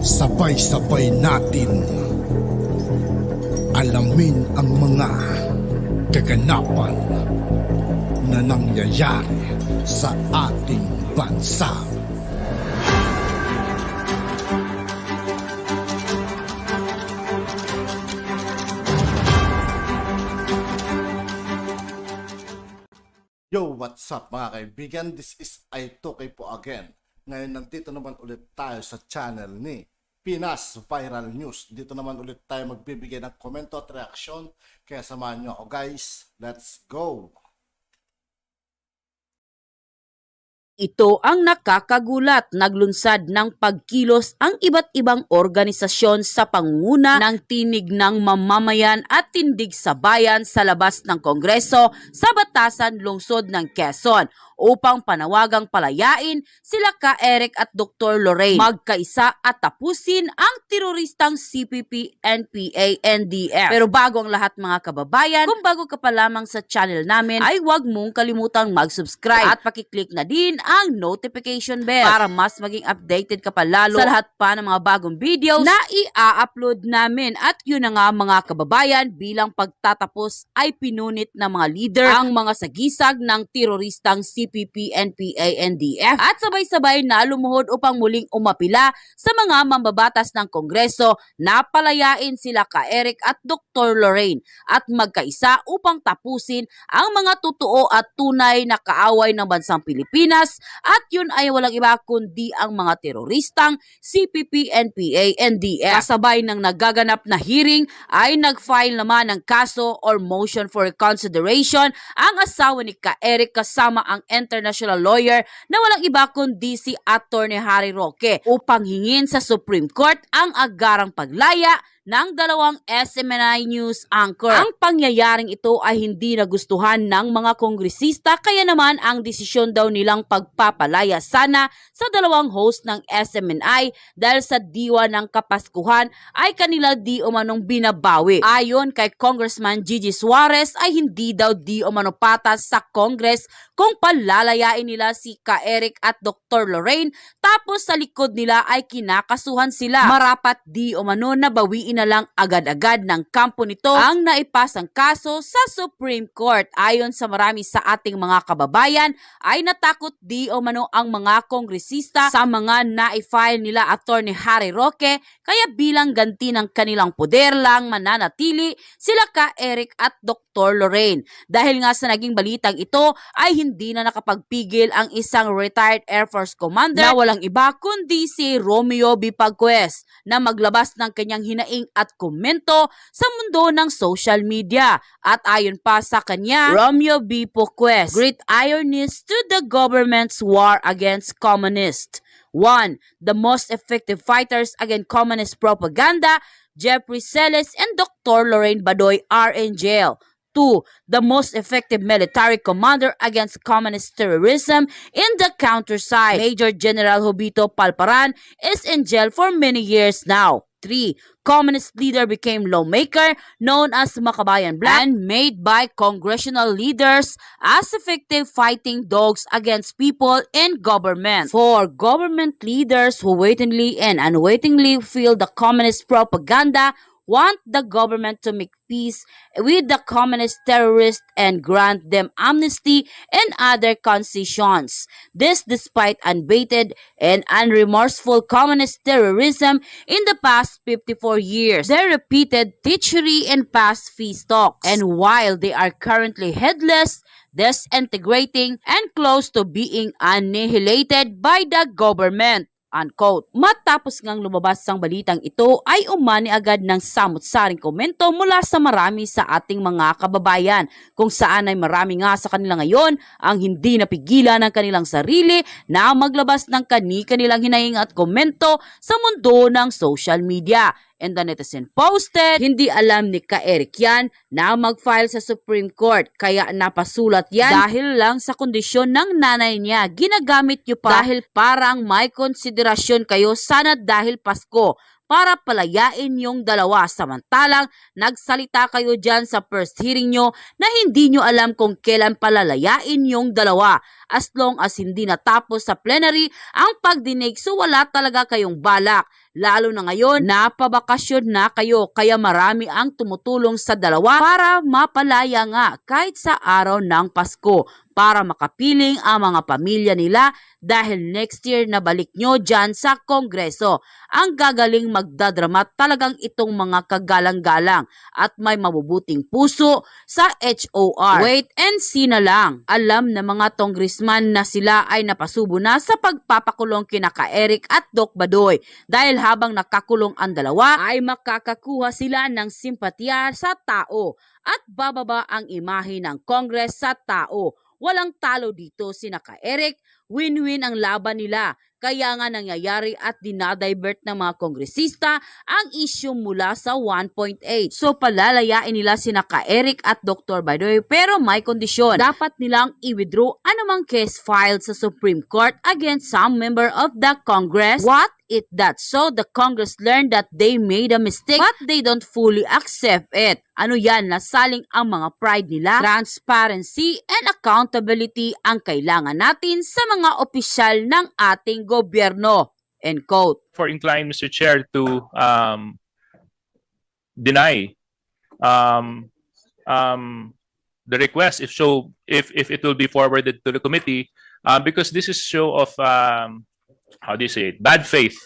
Sabay-sabay natin alamin ang mga kaganapan na nangyayari sa ating bansa. Yo, what's up mga kaibigan? This is Aitoke po again ngayon nandito naman ulit tayo sa channel ni Pinas Viral News. Dito naman ulit tayo magbibigay ng komento at reaksyon. Kaya samahan nyo ako guys. Let's go! Ito ang nakakagulat, naglunsad ng pagkilos ang iba't ibang organisasyon sa panguna ng tinig ng mamamayan at tindig sa bayan sa labas ng Kongreso sa Batasan, Lungsod ng Quezon upang panawagang palayain sila ka Eric at Dr. Lorraine magkaisa at tapusin ang teroristang CPP, NPA, NDF. Pero bago ang lahat mga kababayan, kung bago ka pa lamang sa channel namin ay huwag mong kalimutang mag-subscribe at pakiclick na din ang notification bell para mas maging updated ka pa lalo sa lahat pa ng mga bagong videos na i-upload namin. At yun na nga mga kababayan, bilang pagtatapos ay pinunit ng mga leader ang mga sagisag ng teroristang CPP DPP, NPA, NDF at sabay-sabay na lumuhod upang muling umapila sa mga mambabatas ng Kongreso na palayain sila ka Eric at Dr. Lorraine at magkaisa upang tapusin ang mga totoo at tunay na kaaway ng bansang Pilipinas at yun ay walang iba kundi ang mga teroristang CPP, NPA, NDF. Kasabay ng nagaganap na hearing ay nag-file naman ng kaso or motion for consideration ang asawa ni Ka Eric kasama ang international lawyer na walang iba kundi si Attorney Harry Roque upang hingin sa Supreme Court ang agarang paglaya ng dalawang SMNI News anchor. Ang pangyayaring ito ay hindi nagustuhan ng mga kongresista kaya naman ang desisyon daw nilang pagpapalaya sana sa dalawang host ng SMNI dahil sa diwa ng Kapaskuhan ay kanila di umanong binabawi. Ayon kay Congressman Gigi Suarez ay hindi daw di umano patas sa Congress kung palalayain nila si Ka Eric at Dr. Lorraine tapos sa likod nila ay kinakasuhan sila. Marapat di umano na lang agad-agad ng kampo nito ang naipasang kaso sa Supreme Court. Ayon sa marami sa ating mga kababayan ay natakot di o mano ang mga kongresista sa mga na-file nila Attorney Harry Roque kaya bilang ganti ng kanilang poder lang mananatili sila ka Eric at Dr. Lorraine. Dahil nga sa naging balitang ito ay hindi na nakapagpigil ang isang retired Air Force Commander na walang iba kundi si Romeo Bipagues na maglabas ng kanyang hinaing at komento sa mundo ng social media. At ayon pa sa kanya, Romeo B. Poquest, great ironies to the government's war against communists. One, The most effective fighters against communist propaganda, Jeffrey Celis and Dr. Lorraine Badoy are in jail. 2. The most effective military commander against communist terrorism in the countryside, Major General Hobito Palparan, is in jail for many years now. 1983. Communist leader became lawmaker known as Makabayan Black and made by congressional leaders as effective fighting dogs against people in government. For government leaders who waitingly and unwaitingly feel the communist propaganda want the government to make peace with the communist terrorists and grant them amnesty and other concessions. This despite unbated and unremorseful communist terrorism in the past 54 years, their repeated treachery and past feast talks. And while they are currently headless, disintegrating, and close to being annihilated by the government. Unquote. Matapos ngang lumabas ang balitang ito ay umani agad ng samot-saring komento mula sa marami sa ating mga kababayan kung saan ay marami nga sa kanila ngayon ang hindi napigilan ng kanilang sarili na maglabas ng kani-kanilang hinahing at komento sa mundo ng social media and the Netizen posted, hindi alam ni Ka-Eric yan na mag-file sa Supreme Court kaya napasulat yan dahil lang sa kondisyon ng nanay niya. Ginagamit nyo pa dahil parang may konsiderasyon kayo sana dahil Pasko para palayain yung dalawa. Samantalang, nagsalita kayo dyan sa first hearing nyo na hindi nyo alam kung kailan palalayain yung dalawa as long as hindi natapos sa plenary ang pagdinig so wala talaga kayong balak. Lalo na ngayon, napabakasyon na kayo kaya marami ang tumutulong sa dalawa para mapalaya nga kahit sa araw ng Pasko para makapiling ang mga pamilya nila dahil next year na balik nyo dyan sa Kongreso. Ang gagaling magdadrama talagang itong mga kagalang-galang at may mabubuting puso sa HOR. Wait and see na lang. Alam na mga tongres man na sila ay napasubo na sa pagpapakulong kina ka Eric at Doc Badoy dahil habang nakakulong ang dalawa ay makakakuha sila ng simpatya sa tao at bababa ang imahe ng Congress sa tao. Walang talo dito sina ka Eric, win-win ang laban nila kaya nga nangyayari at dinadivert ng mga kongresista ang isyu mula sa 1.8. So palalayain nila sina ka Eric at Dr. Badoy pero may kondisyon. Dapat nilang i-withdraw anumang case filed sa Supreme Court against some member of the Congress. What it that so the Congress learned that they made a mistake but they don't fully accept it. Ano yan, nasaling ang mga pride nila? Transparency and accountability ang kailangan natin sa mga opisyal ng ating gobyerno, end quote. For inclined, Mr. Chair, to um, deny um, um, the request if so if if it will be forwarded to the committee uh, because this is show of um, how do you say it bad faith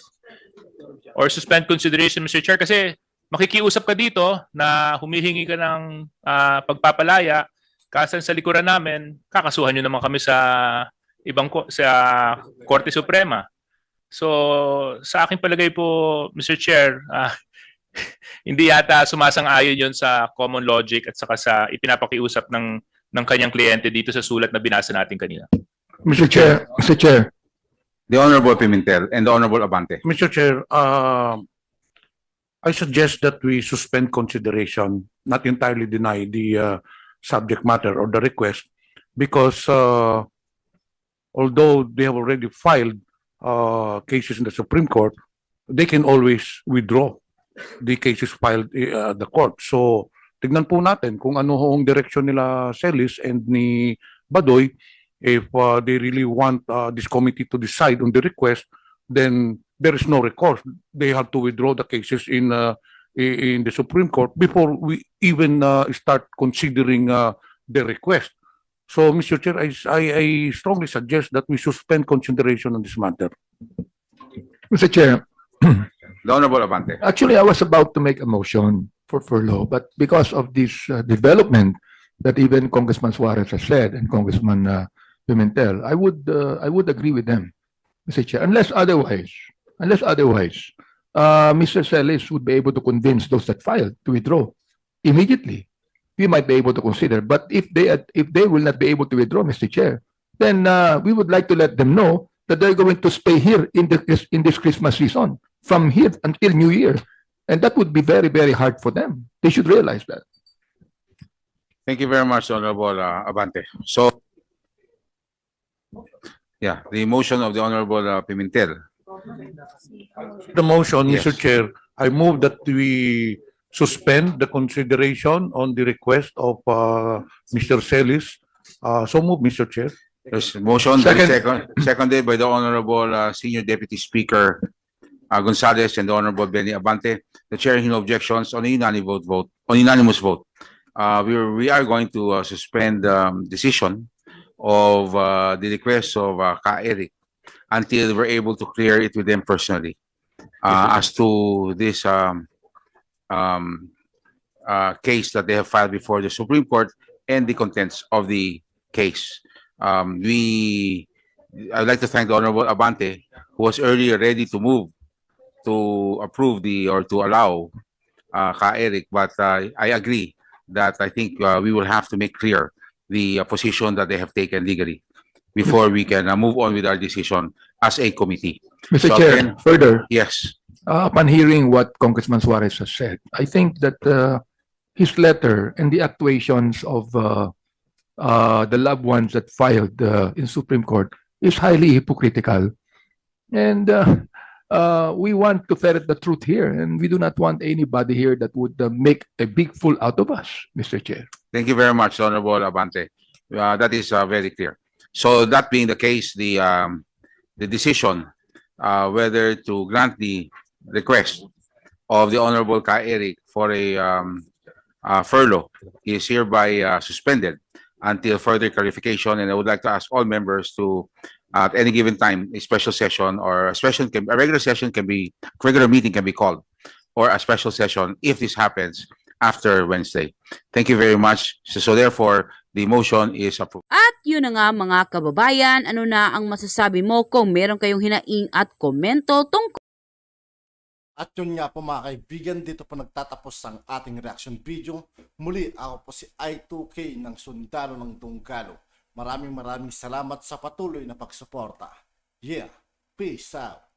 or suspend consideration Mr. Chair kasi makikiusap ka dito na humihingi ka ng uh, pagpapalaya kasan sa likuran namin kakasuhan niyo naman kami sa ibang sa Korte Suprema. So, sa akin palagay po, Mr. Chair, uh, hindi yata sumasang-ayon yon sa common logic at saka sa ipinapakiusap ng ng kanyang kliyente dito sa sulat na binasa natin kanina. Mr. Chair, Mr. Chair. The Honorable Pimentel and the Honorable Abante. Mr. Chair, uh, I suggest that we suspend consideration, not entirely deny the uh, subject matter or the request because uh, although they have already filed uh, cases in the Supreme Court, they can always withdraw the cases filed eh, uh, the court. So, tignan po natin kung ano ang direction nila Celis and ni Badoy if uh, they really want uh, this committee to decide on the request, then there is no recourse. They have to withdraw the cases in uh, in the Supreme Court before we even uh, start considering uh, the request. So, Mr. Chair, I, I, I strongly suggest that we suspend consideration on this matter. Mr. Chair, The Honorable Abante. actually, I was about to make a motion for furlough, but because of this uh, development that even Congressman Suarez has said and Congressman uh, Pimentel, I would uh, I would agree with them, Mr. Chair, unless otherwise, unless otherwise, uh, Mr. Celis would be able to convince those that filed to withdraw immediately. we might be able to consider. But if they if they will not be able to withdraw, Mr. Chair, then uh, we would like to let them know that they're going to stay here in the in this Christmas season from here until New Year, and that would be very very hard for them. They should realize that. Thank you very much, Honorable uh, Abante. So, yeah, the motion of the Honorable uh, Pimentel. The motion, yes. Mr. Chair, I move that we suspend the consideration on the request of uh, Mr. Celis. Uh, So move, Mr. Chair. There's a motion, that is second, seconded by the Honorable uh, Senior Deputy Speaker uh, Gonzales and the Honorable Benny Abante. The chair hearing no objections on a unanimous vote- vote, on unanimous vote. Uh, we, are- we are going to uh, suspend um, decision of uh, the request of uh, Ka Eric until we're able to clear it with them personally. Uh, as to this um, um, uh, case that they have filed before the Supreme Court and the contents of the case. Um, we, I'd like to thank the Honorable Abante, who was earlier ready to move to approve the or to allow uh, Ka Eric, but uh, I agree that I think uh, we will have to make clear the uh, position that they have taken legally before we can uh, move on with our decision as a committee. Mr. So Chair, again, further. Yes. Uh, upon hearing what Congressman Suarez has said, I think that uh, his letter and the actuations of uh, uh, the loved ones that filed uh, in Supreme Court is highly hypocritical. And we want to ferret the truth here, and we do not want anybody here that would make a big fool out of us, Mr. Chair. Thank you very much, Honorable Abante. that is very clear. So that being the case, the um, the decision uh, whether to grant the request of the Honorable Kai Eric for a um, uh, furlough is hereby uh, suspended until further clarification. And I would like to ask all members to, uh, at any given time, a special session or a special can, a regular session can be regular meeting can be called, or a special session if this happens after Wednesday. Thank you very much. So, so therefore, the motion is approved. At yun na nga mga kababayan, ano na ang masasabi mo kung meron kayong hinaing at komento tungkol at yun nga po mga kaibigan, dito po nagtatapos ang ating reaction video. Muli, ako po si I2K ng Sundalo ng Tunggalo. Maraming maraming salamat sa patuloy na pagsuporta. Yeah, peace out!